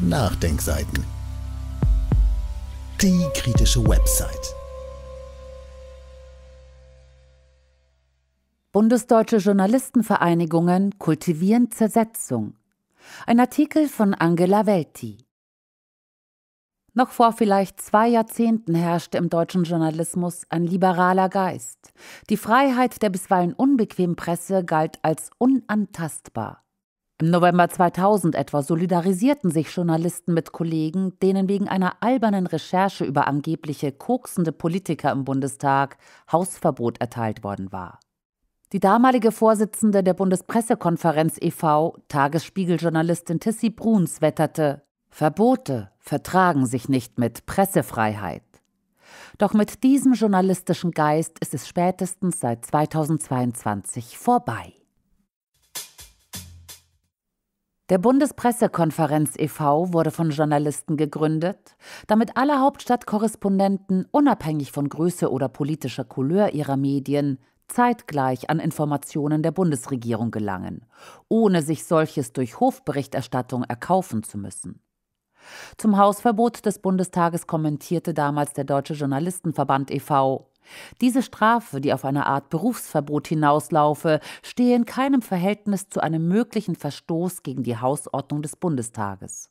Nachdenkseiten. Die kritische Website. Bundesdeutsche Journalistenvereinigungen kultivieren Zersetzung. Ein Artikel von Angela Welti. Noch vor vielleicht zwei Jahrzehnten herrschte im deutschen Journalismus ein liberaler Geist. Die Freiheit der bisweilen unbequemen Presse galt als unantastbar. Im November 2000 etwa solidarisierten sich Journalisten mit Kollegen, denen wegen einer albernen Recherche über angebliche koksende Politiker im Bundestag Hausverbot erteilt worden war. Die damalige Vorsitzende der Bundespressekonferenz e.V., Tagesspiegeljournalistin Tissi Bruns, wetterte: Verbote vertragen sich nicht mit Pressefreiheit. Doch mit diesem journalistischen Geist ist es spätestens seit 2022 vorbei. Der Bundespressekonferenz e.V. wurde von Journalisten gegründet, damit alle Hauptstadtkorrespondenten unabhängig von Größe oder politischer Couleur ihrer Medien zeitgleich an Informationen der Bundesregierung gelangen, ohne sich solches durch Hofberichterstattung erkaufen zu müssen. Zum Hausverbot des Bundestages kommentierte damals der Deutsche Journalistenverband e.V. Diese Strafe, die auf eine Art Berufsverbot hinauslaufe, stehe in keinem Verhältnis zu einem möglichen Verstoß gegen die Hausordnung des Bundestages.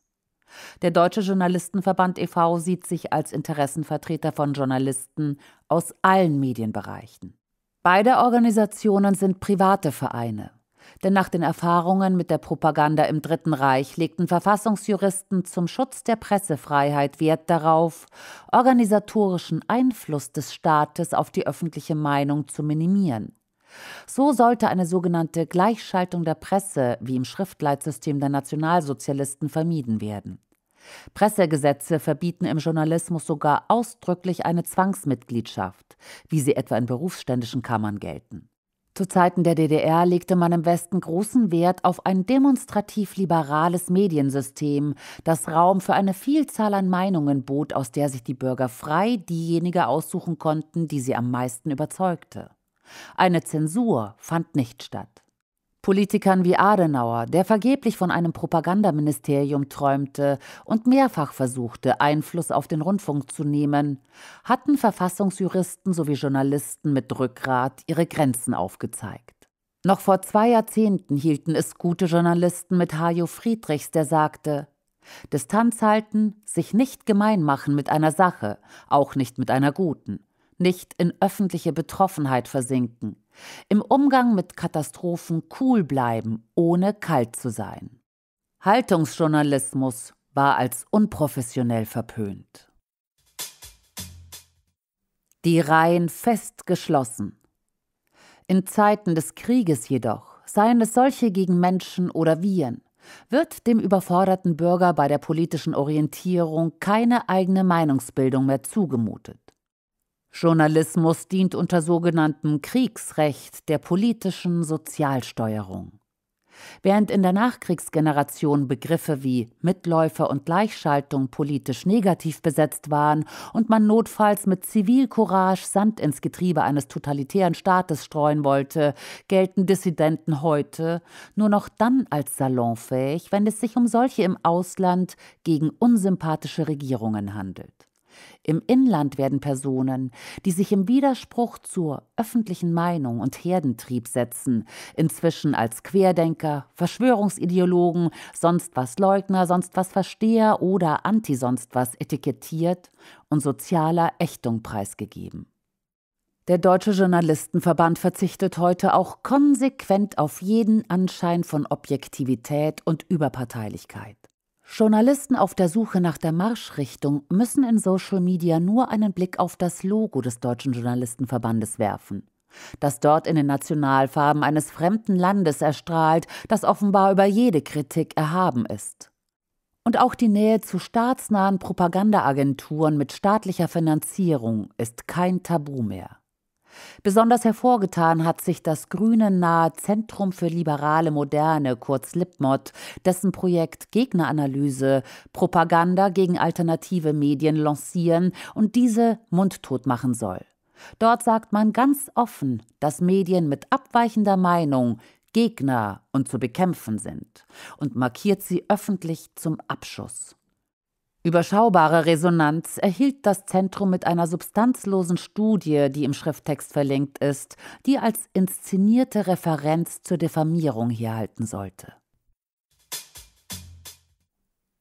Der Deutsche Journalistenverband e.V. sieht sich als Interessenvertreter von Journalisten aus allen Medienbereichen. Beide Organisationen sind private Vereine. Denn nach den Erfahrungen mit der Propaganda im Dritten Reich legten Verfassungsjuristen zum Schutz der Pressefreiheit Wert darauf, organisatorischen Einfluss des Staates auf die öffentliche Meinung zu minimieren. So sollte eine sogenannte Gleichschaltung der Presse, wie im Schriftleitsystem der Nationalsozialisten, vermieden werden. Pressegesetze verbieten im Journalismus sogar ausdrücklich eine Zwangsmitgliedschaft, wie sie etwa in berufsständischen Kammern gelten. Zu Zeiten der DDR legte man im Westen großen Wert auf ein demonstrativ liberales Mediensystem, das Raum für eine Vielzahl an Meinungen bot, aus der sich die Bürger frei diejenige aussuchen konnten, die sie am meisten überzeugte. Eine Zensur fand nicht statt. Politikern wie Adenauer, der vergeblich von einem Propagandaministerium träumte und mehrfach versuchte, Einfluss auf den Rundfunk zu nehmen, hatten Verfassungsjuristen sowie Journalisten mit Rückgrat ihre Grenzen aufgezeigt. Noch vor zwei Jahrzehnten hielten es gute Journalisten mit Hajo Friedrichs, der sagte, Distanz halten, sich nicht gemein machen mit einer Sache, auch nicht mit einer guten, nicht in öffentliche Betroffenheit versinken, im Umgang mit Katastrophen cool bleiben, ohne kalt zu sein. Haltungsjournalismus war als unprofessionell verpönt. Die Reihen fest geschlossen. In Zeiten des Krieges jedoch, seien es solche gegen Menschen oder Viren, wird dem überforderten Bürger bei der politischen Orientierung keine eigene Meinungsbildung mehr zugemutet. Journalismus dient unter sogenanntem Kriegsrecht der politischen Sozialsteuerung. Während in der Nachkriegsgeneration Begriffe wie Mitläufer und Gleichschaltung politisch negativ besetzt waren und man notfalls mit Zivilcourage Sand ins Getriebe eines totalitären Staates streuen wollte, gelten Dissidenten heute nur noch dann als salonfähig, wenn es sich um solche im Ausland gegen unsympathische Regierungen handelt. Im Inland werden Personen, die sich im Widerspruch zur öffentlichen Meinung und Herdentrieb setzen, inzwischen als Querdenker, Verschwörungsideologen, sonst was Leugner, sonst was Versteher oder Anti-sonst was etikettiert und sozialer Ächtung preisgegeben. Der Deutsche Journalistenverband verzichtet heute auch konsequent auf jeden Anschein von Objektivität und Überparteilichkeit. Journalisten auf der Suche nach der Marschrichtung müssen in Social Media nur einen Blick auf das Logo des Deutschen Journalistenverbandes werfen. Das dort in den Nationalfarben eines fremden Landes erstrahlt, das offenbar über jede Kritik erhaben ist. Und auch die Nähe zu staatsnahen Propagandaagenturen mit staatlicher Finanzierung ist kein Tabu mehr. Besonders hervorgetan hat sich das grüne nahe Zentrum für liberale Moderne, kurz LIPMOD, dessen Projekt Gegneranalyse, Propaganda gegen alternative Medien lancieren und diese mundtot machen soll. Dort sagt man ganz offen, dass Medien mit abweichender Meinung Gegner und zu bekämpfen sind und markiert sie öffentlich zum Abschuss. Überschaubare Resonanz erhielt das Zentrum mit einer substanzlosen Studie, die im Schrifttext verlinkt ist, die als inszenierte Referenz zur Diffamierung herhalten sollte.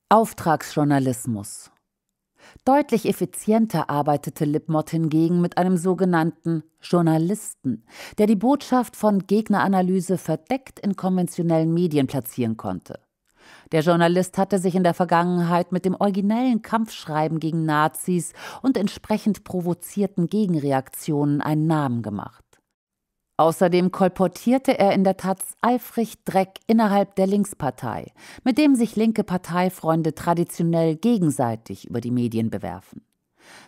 Auftragsjournalismus Deutlich effizienter arbeitete Lipmott hingegen mit einem sogenannten Journalisten, der die Botschaft von Gegneranalyse verdeckt in konventionellen Medien platzieren konnte. Der Journalist hatte sich in der Vergangenheit mit dem originellen Kampfschreiben gegen Nazis und entsprechend provozierten Gegenreaktionen einen Namen gemacht. Außerdem kolportierte er in der Taz eifrig Dreck innerhalb der Linkspartei, mit dem sich linke Parteifreunde traditionell gegenseitig über die Medien bewerfen.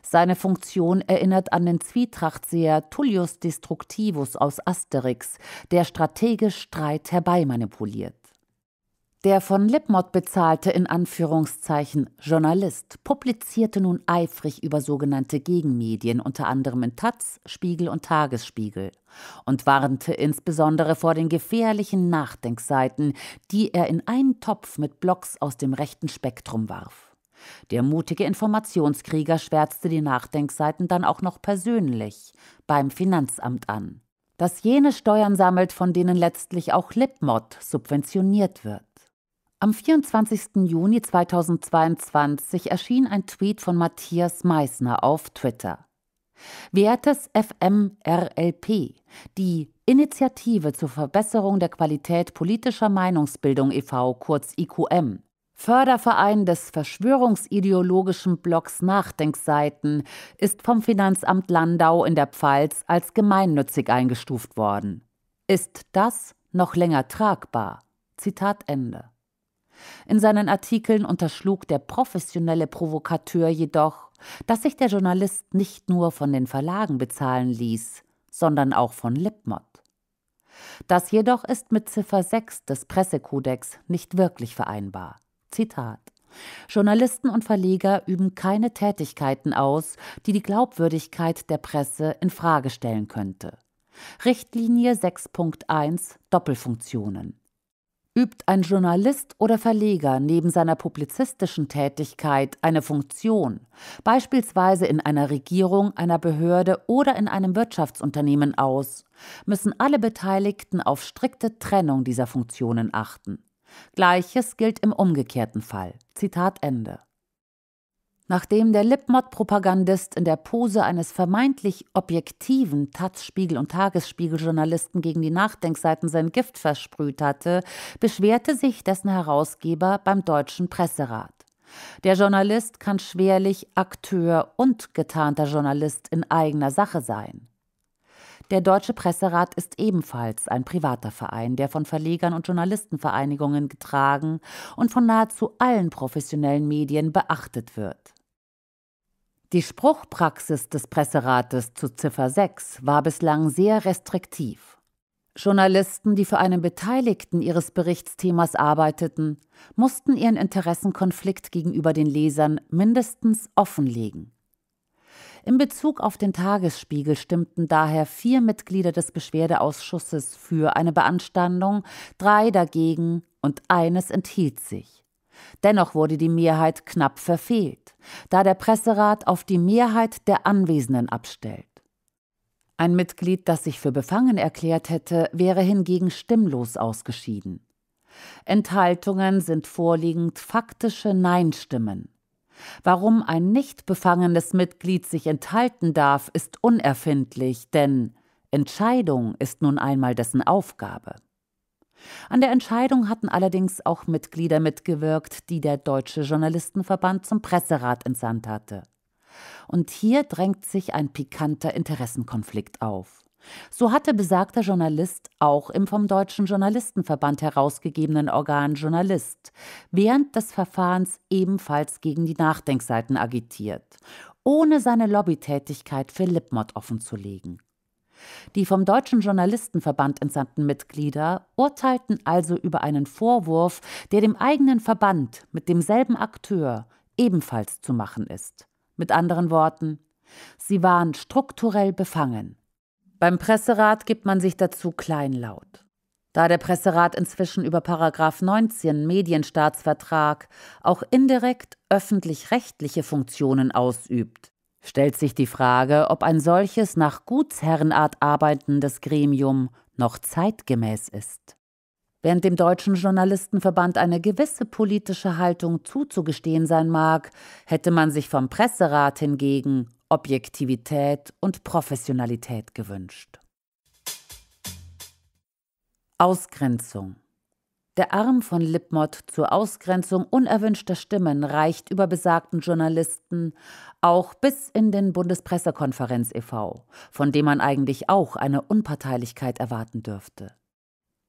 Seine Funktion erinnert an den Zwietrachtseher Tullius Destructivus aus Asterix, der strategisch Streit herbeimanipuliert. Der von Lipmott bezahlte, in Anführungszeichen, Journalist publizierte nun eifrig über sogenannte Gegenmedien, unter anderem in Taz, Spiegel und Tagesspiegel, und warnte insbesondere vor den gefährlichen Nachdenkseiten, die er in einen Topf mit Blogs aus dem rechten Spektrum warf. Der mutige Informationskrieger schwärzte die Nachdenkseiten dann auch noch persönlich beim Finanzamt an, dass jene Steuern sammelt, von denen letztlich auch Lipmott subventioniert wird. Am 24. Juni 2022 erschien ein Tweet von Matthias Meissner auf Twitter. Wertes FMRLP, die Initiative zur Verbesserung der Qualität politischer Meinungsbildung e.V., kurz IQM, Förderverein des verschwörungsideologischen Blocks Nachdenkseiten, ist vom Finanzamt Landau in der Pfalz als gemeinnützig eingestuft worden. Ist das noch länger tragbar? Zitat Ende. In seinen Artikeln unterschlug der professionelle Provokateur jedoch, dass sich der Journalist nicht nur von den Verlagen bezahlen ließ, sondern auch von Lipmott. Das jedoch ist mit Ziffer 6 des Pressekodex nicht wirklich vereinbar. Zitat Journalisten und Verleger üben keine Tätigkeiten aus, die die Glaubwürdigkeit der Presse in Frage stellen könnte. Richtlinie 6.1 Doppelfunktionen. Übt ein Journalist oder Verleger neben seiner publizistischen Tätigkeit eine Funktion, beispielsweise in einer Regierung, einer Behörde oder in einem Wirtschaftsunternehmen aus, müssen alle Beteiligten auf strikte Trennung dieser Funktionen achten. Gleiches gilt im umgekehrten Fall. Zitat Ende nachdem der Lipmod-Propagandist in der Pose eines vermeintlich objektiven Taz-, Spiegel- und Tagesspiegel-Journalisten gegen die Nachdenkseiten sein Gift versprüht hatte, beschwerte sich dessen Herausgeber beim Deutschen Presserat. Der Journalist kann schwerlich Akteur und getarnter Journalist in eigener Sache sein. Der Deutsche Presserat ist ebenfalls ein privater Verein, der von Verlegern und Journalistenvereinigungen getragen und von nahezu allen professionellen Medien beachtet wird. Die Spruchpraxis des Presserates zu Ziffer 6 war bislang sehr restriktiv. Journalisten, die für einen Beteiligten ihres Berichtsthemas arbeiteten, mussten ihren Interessenkonflikt gegenüber den Lesern mindestens offenlegen. In Bezug auf den Tagesspiegel stimmten daher vier Mitglieder des Beschwerdeausschusses für eine Beanstandung, drei dagegen und eines enthielt sich. Dennoch wurde die Mehrheit knapp verfehlt, da der Presserat auf die Mehrheit der Anwesenden abstellt. Ein Mitglied, das sich für befangen erklärt hätte, wäre hingegen stimmlos ausgeschieden. Enthaltungen sind vorliegend faktische Nein-Stimmen. Warum ein nicht befangenes Mitglied sich enthalten darf, ist unerfindlich, denn Entscheidung ist nun einmal dessen Aufgabe. An der Entscheidung hatten allerdings auch Mitglieder mitgewirkt, die der Deutsche Journalistenverband zum Presserat entsandt hatte. Und hier drängt sich ein pikanter Interessenkonflikt auf. So hatte besagter Journalist auch im vom Deutschen Journalistenverband herausgegebenen Organ Journalist während des Verfahrens ebenfalls gegen die Nachdenkseiten agitiert, ohne seine Lobbytätigkeit für Lipmott offenzulegen. Die vom Deutschen Journalistenverband entsandten Mitglieder urteilten also über einen Vorwurf, der dem eigenen Verband mit demselben Akteur ebenfalls zu machen ist. Mit anderen Worten, sie waren strukturell befangen. Beim Presserat gibt man sich dazu kleinlaut. Da der Presserat inzwischen über Paragraf 19 Medienstaatsvertrag auch indirekt öffentlich-rechtliche Funktionen ausübt, stellt sich die Frage, ob ein solches nach Gutsherrenart arbeitendes Gremium noch zeitgemäß ist. Während dem Deutschen Journalistenverband eine gewisse politische Haltung zuzugestehen sein mag, hätte man sich vom Presserat hingegen Objektivität und Professionalität gewünscht. Ausgrenzung der Arm von Lipmott zur Ausgrenzung unerwünschter Stimmen reicht über besagten Journalisten auch bis in den Bundespressekonferenz e.V., von dem man eigentlich auch eine Unparteilichkeit erwarten dürfte.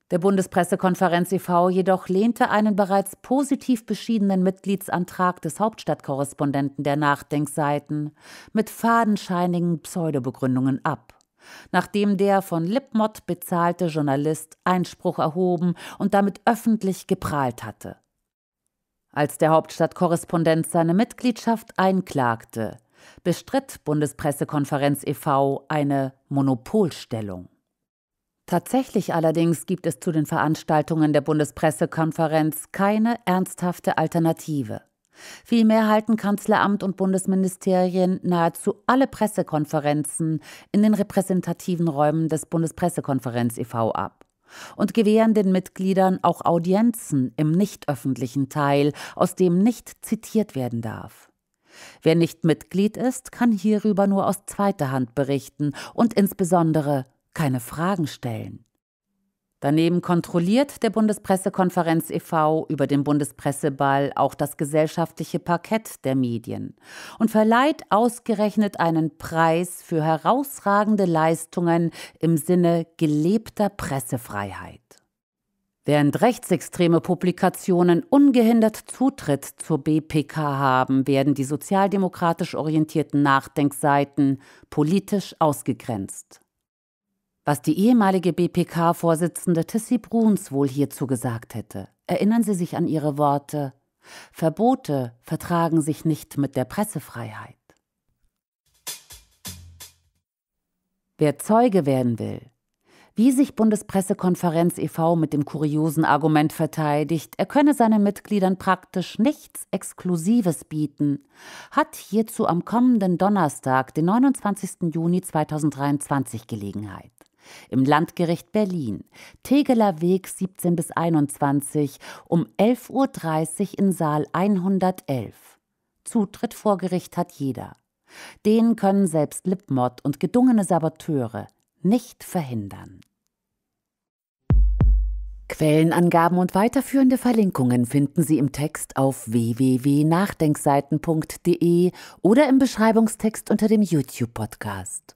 Der Bundespressekonferenz e.V. jedoch lehnte einen bereits positiv beschiedenen Mitgliedsantrag des Hauptstadtkorrespondenten der Nachdenkseiten mit fadenscheinigen Pseudobegründungen ab nachdem der von Lipmott bezahlte Journalist Einspruch erhoben und damit öffentlich geprahlt hatte. Als der Hauptstadtkorrespondent seine Mitgliedschaft einklagte, bestritt Bundespressekonferenz e.V. eine Monopolstellung. Tatsächlich allerdings gibt es zu den Veranstaltungen der Bundespressekonferenz keine ernsthafte Alternative. Vielmehr halten Kanzleramt und Bundesministerien nahezu alle Pressekonferenzen in den repräsentativen Räumen des Bundespressekonferenz e.V. ab und gewähren den Mitgliedern auch Audienzen im nicht öffentlichen Teil, aus dem nicht zitiert werden darf. Wer nicht Mitglied ist, kann hierüber nur aus zweiter Hand berichten und insbesondere keine Fragen stellen. Daneben kontrolliert der Bundespressekonferenz e.V. über den Bundespresseball auch das gesellschaftliche Parkett der Medien und verleiht ausgerechnet einen Preis für herausragende Leistungen im Sinne gelebter Pressefreiheit. Während rechtsextreme Publikationen ungehindert Zutritt zur BPK haben, werden die sozialdemokratisch orientierten Nachdenkseiten politisch ausgegrenzt was die ehemalige BPK-Vorsitzende Tissi Bruns wohl hierzu gesagt hätte. Erinnern Sie sich an ihre Worte Verbote vertragen sich nicht mit der Pressefreiheit. Wer Zeuge werden will, wie sich Bundespressekonferenz e.V. mit dem kuriosen Argument verteidigt, er könne seinen Mitgliedern praktisch nichts Exklusives bieten, hat hierzu am kommenden Donnerstag, den 29. Juni 2023 Gelegenheit im Landgericht Berlin, Tegeler Weg 17 bis 21 um 11.30 Uhr in Saal 111. Zutritt vor Gericht hat jeder. Den können selbst Lipmod und gedungene Saboteure nicht verhindern. Quellenangaben und weiterführende Verlinkungen finden Sie im Text auf www.nachdenkseiten.de oder im Beschreibungstext unter dem YouTube-Podcast.